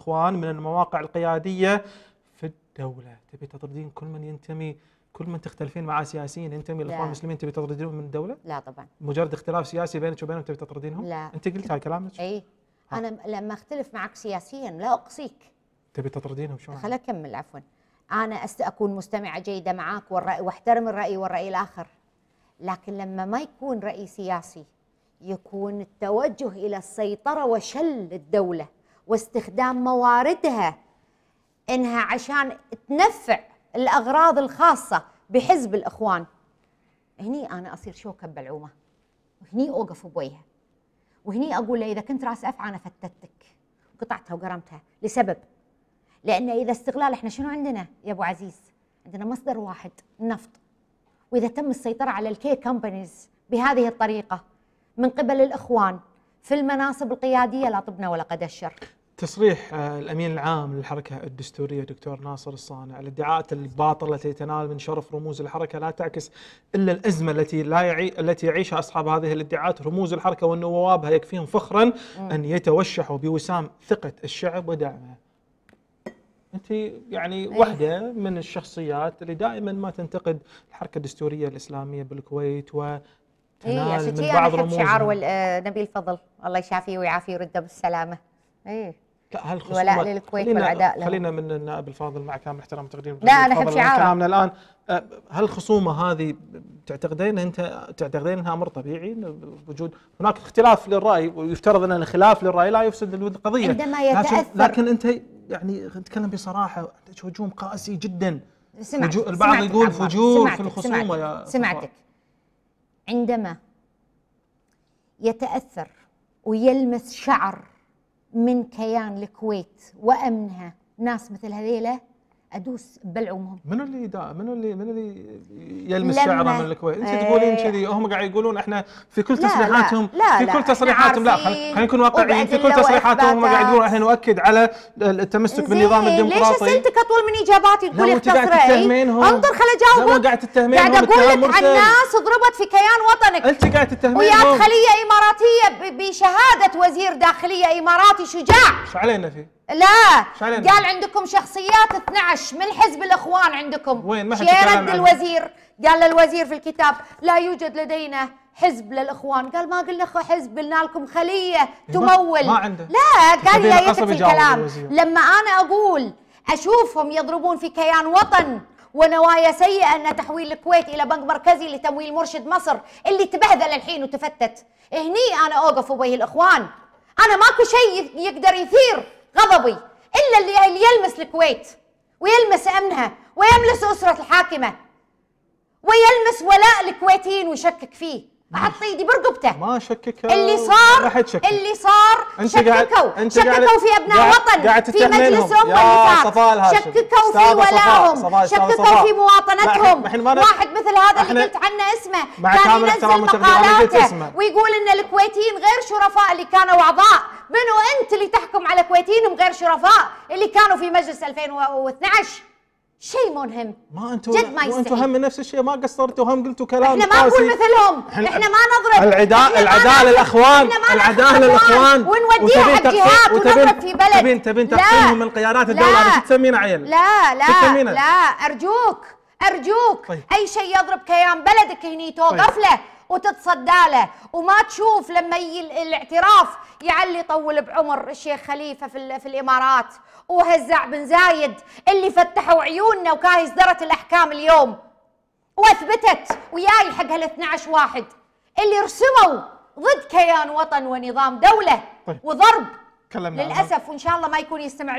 اخوان من المواقع القياديه في الدوله تبي تطردين كل من ينتمي كل من تختلفين مع سياسيين ينتمي للاخوان المسلمين تبي تطردينهم من الدوله؟ لا طبعا مجرد اختلاف سياسي بينك وبينهم تبي تطردينهم؟ لا انت قلت هاي كلامك؟ اي انا لما اختلف معك سياسيا لا اقصيك تبي تطردينهم شلون؟ خل اكمل عفوا انا اكون مستمعه جيده معك والرأي واحترم الراي والراي الاخر لكن لما ما يكون راي سياسي يكون التوجه الى السيطره وشل الدوله واستخدام مواردها انها عشان تنفع الاغراض الخاصه بحزب الاخوان هني انا اصير شوكه بلعومه وهني اوقف بوجهه وهني اقول له اذا كنت راس افعى انا فتتك قطعتها وقرمتها لسبب لان اذا استغلال احنا شنو عندنا يا ابو عزيز عندنا مصدر واحد النفط واذا تم السيطره على الكي كومبانيز بهذه الطريقه من قبل الاخوان في المناصب القياديه لا طبنا ولا قد الشر تصريح آه، الامين العام للحركه الدستوريه دكتور ناصر الصانع الادعاءات الباطله التي تنال من شرف رموز الحركه لا تعكس الا الازمه التي لا يعي التي يعيشها اصحاب هذه الادعاءات رموز الحركه ونوابها يكفيهم فخرا ان يتوشحوا بوسام ثقه الشعب ودعمه. انت يعني إيه. واحده من الشخصيات اللي دائما ما تنتقد الحركه الدستوريه الاسلاميه بالكويت إيه، و تنال من بعض رموز شعار آه، نبيل فضل الله يشافيه ويعافيه ويرده بالسلامه. ايه لا هالخصومات ولا للكويت والعداء لهم خلينا من النائب الفاضل مع كامل احترام وتقدير لا انا احب شعاره كلامنا الان أه، هالخصومه هذه تعتقدين انت تعتقدين انها امر طبيعي وجود هناك اختلاف للراي ويفترض ان الخلاف للراي لا يفسد القضيه عندما يتاثر لكن, لكن انت يعني نتكلم بصراحه هجوم قاسي جدا سمعت البعض سمعتك يقول فجور في الخصومه سمعتك يا سمعتك عندما يتاثر ويلمس شعر من كيان الكويت وامنها ناس مثل هذيله ادوس بلعومهم منو اللي دا منو اللي منو اللي يلمس شعره من الكويت انت إيه. تقولين كذي هم قاعد يقولون احنا في كل تصريحاتهم لا لا في كل تصريحاتهم لا خلينا نكون واقعيين في كل تصريحاتهم هم قاعد يقولون احنا نؤكد على التمسك بالنظام الديمقراطي ليش اسئلتك اطول من اجاباتي تقولي اختصري انطر خل اجاوبك قاعد تتهمين قاعد اقول لك عن ناس ضربت في كيان وطنك انت قاعد تتهمين وياك خليه اماراتيه بشهاده وزير داخليه اماراتي شجاع شو علينا فيه؟ لا قال عندكم شخصيات 12 من حزب الاخوان عندكم وين ما رد الوزير قال للوزير في الكتاب لا يوجد لدينا حزب للاخوان قال ما قلنا حزب قلنا لكم خليه إيه، تمول ما عنده لا قال لا يكفي الكلام لما انا اقول اشوفهم يضربون في كيان وطن ونوايا سيئة أن تحويل الكويت إلى بنك مركزي لتمويل مرشد مصر اللي تبهذل الحين وتفتت هني أنا أوقف وبيه الإخوان أنا ماكو شيء يقدر يثير غضبي الا اللي يلمس الكويت ويلمس امنها ويلمس اسره الحاكمه ويلمس ولاء الكويتيين ويشكك فيه بحط ايدي برقبته ما شككوا اللي صار اللي صار شككوا شككوا في ابناء وطن في مجلس الامه اللي فات شككوا في ولاهم شككوا في مواطنتهم واحد مثل هذا اللي قلت عنه اسمه كان ينزل مقالاته ويقول ان الكويتيين غير شرفاء اللي كانوا اعضاء منو انت اللي تحكم على كويتيين غير شرفاء اللي كانوا في مجلس 2012 شيء مو مهم ما انتم جد ما انتم وانتم هم نفس الشيء ما قصرتوا هم قلتوا كلام احنا ما نقول مثلهم احنا, احنا ما نضرب العداء العداء للاخوان العداء للاخوان ونوديها حق جهات ونضرب في بلد تبين تبين تقسيمهم من قيادات الدوله شو تسمينا عيل لا لا لا ارجوك ارجوك طيب. اي شيء يضرب كيان بلدك هني توقف طيب. وتتصدى له وما تشوف لما الاعتراف يعلي طول بعمر الشيخ خليفه في, في الامارات وهزاع بن زايد اللي فتحوا عيوننا وكاهي اصدرت الاحكام اليوم واثبتت وياي حق هال 12 واحد اللي رسموا ضد كيان وطن ونظام دوله طيب. وضرب للاسف وان شاء الله ما يكون يستمع